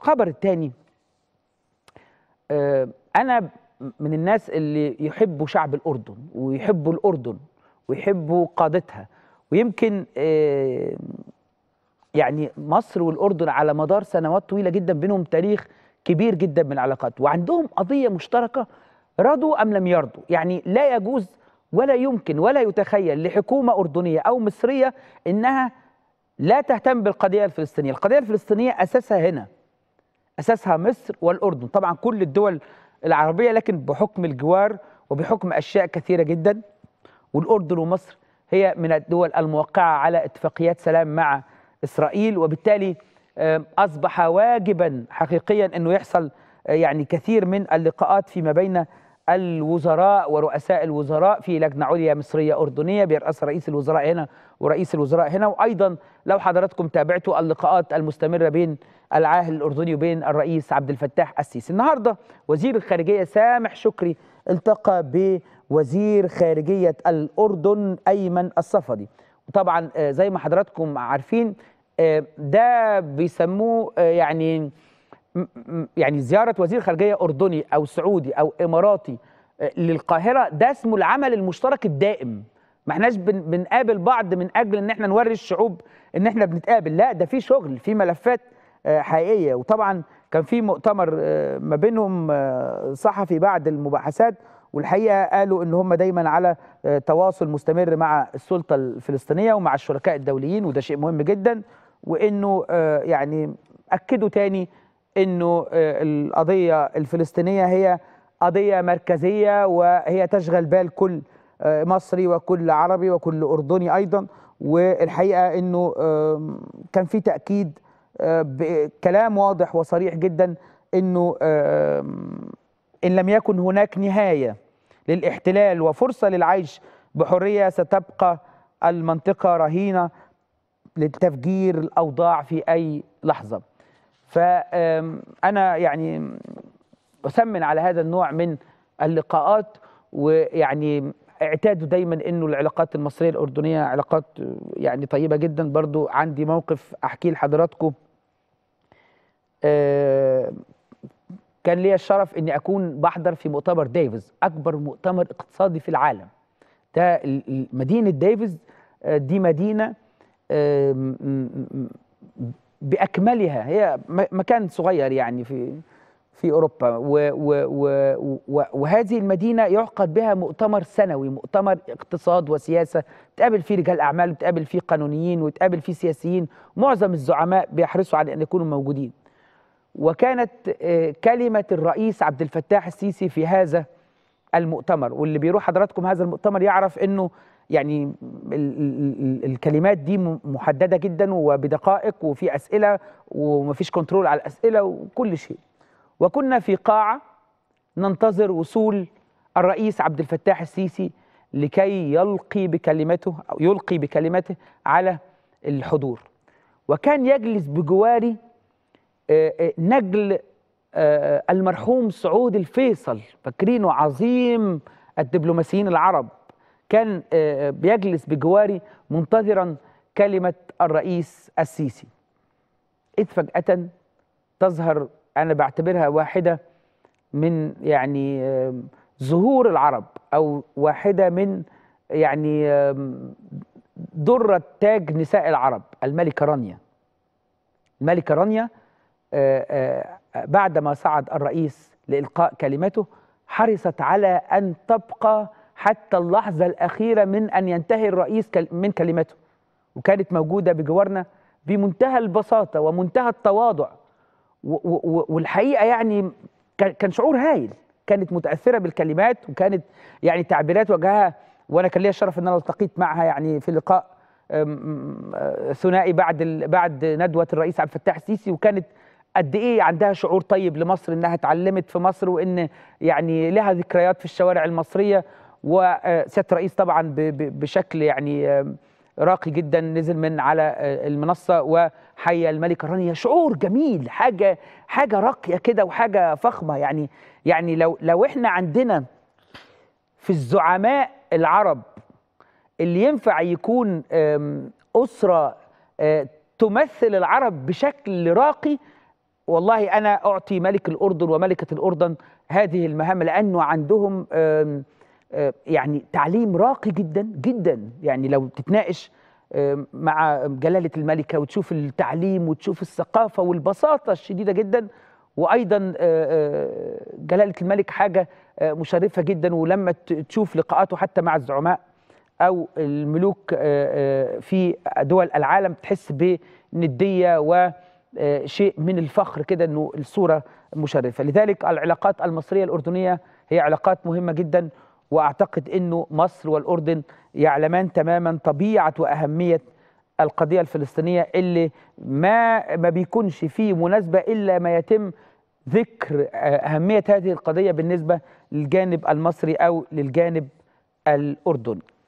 الخبر الثاني آه، انا من الناس اللي يحبوا شعب الاردن ويحبوا الاردن ويحبوا قادتها ويمكن آه، يعني مصر والاردن على مدار سنوات طويله جدا بينهم تاريخ كبير جدا من العلاقات وعندهم قضيه مشتركه رضوا ام لم يرضوا يعني لا يجوز ولا يمكن ولا يتخيل لحكومه اردنيه او مصريه انها لا تهتم بالقضيه الفلسطينيه القضيه الفلسطينيه اساسها هنا اساسها مصر والاردن طبعا كل الدول العربيه لكن بحكم الجوار وبحكم اشياء كثيره جدا والاردن ومصر هي من الدول الموقعه على اتفاقيات سلام مع اسرائيل وبالتالي اصبح واجبا حقيقيا انه يحصل آه، يعني كثير من اللقاءات فيما بين الوزراء ورؤساء الوزراء في لجنة عليا مصرية أردنية بيرأس رئيس الوزراء هنا ورئيس الوزراء هنا وأيضا لو حضراتكم تابعتوا اللقاءات المستمرة بين العاهل الأردني وبين الرئيس عبد الفتاح السيسي النهاردة وزير الخارجية سامح شكري التقى بوزير خارجية الأردن أيمن الصفدي وطبعا آه، زي ما حضراتكم عارفين آه، ده بيسموه آه، يعني يعني زياره وزير خارجيه اردني او سعودي او اماراتي آه، للقاهره ده اسمه العمل المشترك الدائم ما احناش بنقابل بعض من اجل ان احنا نوري الشعوب ان احنا بنتقابل لا ده في شغل في ملفات آه، حقيقيه وطبعا كان في مؤتمر آه، ما بينهم صحفي بعد المباحثات والحقيقه قالوا ان هم دايما على تواصل مستمر مع السلطه الفلسطينيه ومع الشركاء الدوليين وده شيء مهم جدا وانه يعني اكدوا تاني انه آه، القضيه الفلسطينيه هي قضيه مركزيه وهي تشغل بال كل آه، مصري وكل عربي وكل اردني ايضا والحقيقه انه كان في تاكيد آه، بكلام واضح وصريح جدا انه ان لم يكن هناك نهايه للاحتلال وفرصه للعيش بحريه ستبقى المنطقه رهينه للتفجير الاوضاع في اي لحظه فأنا يعني أثمن على هذا النوع من اللقاءات ويعني اعتادوا دايما انه العلاقات المصريه الاردنيه علاقات يعني طيبه جدا برضو عندي موقف احكيه لحضراتكم كان لي الشرف اني اكون بحضر في مؤتمر ديفيز اكبر مؤتمر اقتصادي في العالم ده مدينه ديفيز آه، دي مدينه باكملها هي مكان صغير يعني في في اوروبا و و و و وهذه المدينه يعقد بها مؤتمر سنوي مؤتمر اقتصاد وسياسه تقابل فيه رجال اعمال وتقابل فيه قانونيين وتقابل فيه سياسيين معظم الزعماء بيحرصوا على ان يكونوا موجودين وكانت آه، كلمه الرئيس عبد الفتاح السيسي في هذا المؤتمر واللي بيروح حضراتكم هذا المؤتمر يعرف انه يعني الكلمات دي محدده جدا وبدقائق وفي اسئله ومفيش كنترول على الاسئله وكل شيء وكنا في قاعه ننتظر وصول الرئيس عبد الفتاح السيسي لكي يلقي بكلمته او يلقي بكلمته على الحضور وكان يجلس بجواري آه، آه، نجل آه، المرحوم سعود الفيصل فاكرينه عظيم الدبلوماسيين العرب كان آه، بيجلس بجواري منتظرا كلمة الرئيس السيسي إذ فجأة تظهر أنا بعتبرها واحدة من يعني ظهور العرب أو واحدة من يعني درة تاج نساء العرب الملكة رانيا الملكة رانيا آه، آه، بعدما صعد الرئيس لإلقاء كلمته حرصت على أن تبقى حتى اللحظة الأخيرة من أن ينتهي الرئيس من كلمته وكانت موجودة بجوارنا بمنتهى البساطة ومنتهى التواضع والحقيقة يعني كان شعور هايل كانت متأثرة بالكلمات وكانت يعني تعبيرات وجهها وأنا كان لي الشرف أن أنا التقيت معها يعني في لقاء ثنائي بعد بعد ندوة الرئيس عبد الفتاح السيسي وكانت قد ايه عندها شعور طيب لمصر انها اتعلمت في مصر وان يعني لها ذكريات في الشوارع المصريه وسياده الرئيس طبعا بشكل يعني راقي جدا نزل من على آه، المنصه وحيا الملكه رانيا شعور جميل حاجه حاجه راقيه كده وحاجه فخمه يعني يعني لو لو احنا عندنا في الزعماء العرب اللي ينفع يكون اسره آه، تمثل العرب بشكل راقي والله انا اعطي ملك الاردن وملكه الاردن هذه المهام لانه عندهم آه، يعني تعليم راقي جدا جدا يعني لو تتناقش آه، مع جلالة الملكة وتشوف التعليم وتشوف الثقافة والبساطة الشديدة جدا وأيضا آه، جلالة الملك حاجة مشرفة جدا ولما تشوف لقاءاته حتى مع الزعماء أو الملوك في دول العالم تحس بندية وشيء من الفخر كده أنه الصورة مشرفة لذلك العلاقات المصرية الأردنية هي علاقات مهمة جداً واعتقد انه مصر والاردن يعلمان تماما طبيعه واهميه القضيه الفلسطينيه اللي ما ما بيكونش فيه مناسبه الا ما يتم ذكر آه، اهميه هذه القضيه بالنسبه للجانب المصري او للجانب الاردني